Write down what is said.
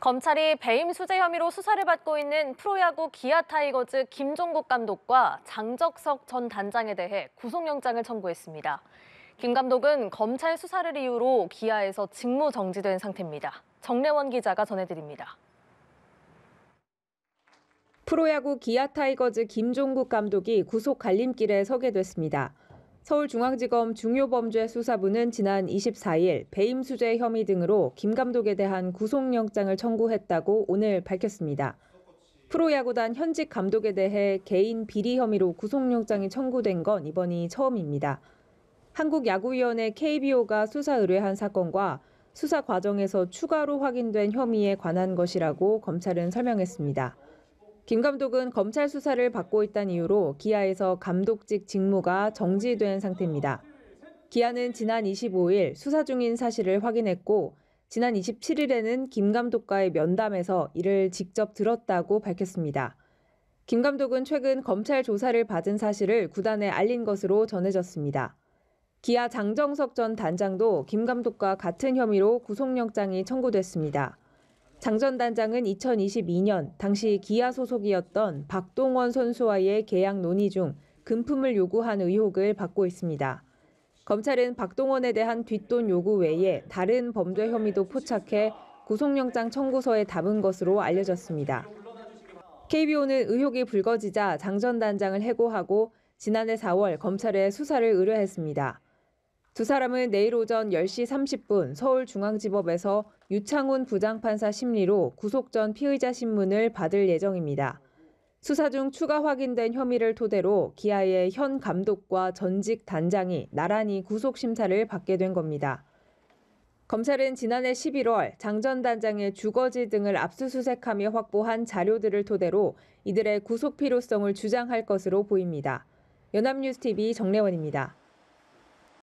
검찰이 배임 수재 혐의로 수사를 받고 있는 프로야구 기아 타이거즈 김종국 감독과 장적석 전 단장에 대해 구속영장을 청구했습니다. 김 감독은 검찰 수사를 이유로 기아에서 직무 정지된 상태입니다. 정래원 기자가 전해드립니다. 프로야구 기아 타이거즈 김종국 감독이 구속 갈림길에 서게 됐습니다. 서울중앙지검 중요범죄수사부는 지난 24일 배임수재 혐의 등으로 김 감독에 대한 구속영장을 청구했다고 오늘 밝혔습니다. 프로야구단 현직 감독에 대해 개인 비리 혐의로 구속영장이 청구된 건 이번이 처음입니다. 한국야구위원회 KBO가 수사 의뢰한 사건과 수사 과정에서 추가로 확인된 혐의에 관한 것이라고 검찰은 설명했습니다. 김 감독은 검찰 수사를 받고 있다는 이유로 기아에서 감독직 직무가 정지된 상태입니다. 기아는 지난 25일 수사 중인 사실을 확인했고 지난 27일에는 김 감독과의 면담에서 이를 직접 들었다고 밝혔습니다. 김 감독은 최근 검찰 조사를 받은 사실을 구단에 알린 것으로 전해졌습니다. 기아 장정석 전 단장도 김 감독과 같은 혐의로 구속영장이 청구됐습니다. 장전 단장은 2022년 당시 기아 소속이었던 박동원 선수와의 계약 논의 중 금품을 요구한 의혹을 받고 있습니다. 검찰은 박동원에 대한 뒷돈 요구 외에 다른 범죄 혐의도 포착해 구속영장 청구서에 담은 것으로 알려졌습니다. KBO는 의혹이 불거지자 장전 단장을 해고하고 지난해 4월 검찰에 수사를 의뢰했습니다. 두 사람은 내일 오전 10시 30분 서울중앙지법에서 유창훈 부장판사 심리로 구속 전 피의자 신문을 받을 예정입니다. 수사 중 추가 확인된 혐의를 토대로 기아의 현 감독과 전직 단장이 나란히 구속 심사를 받게 된 겁니다. 검찰은 지난해 11월 장전 단장의 주거지 등을 압수수색하며 확보한 자료들을 토대로 이들의 구속 필요성을 주장할 것으로 보입니다. 연합뉴스TV 정래원입니다.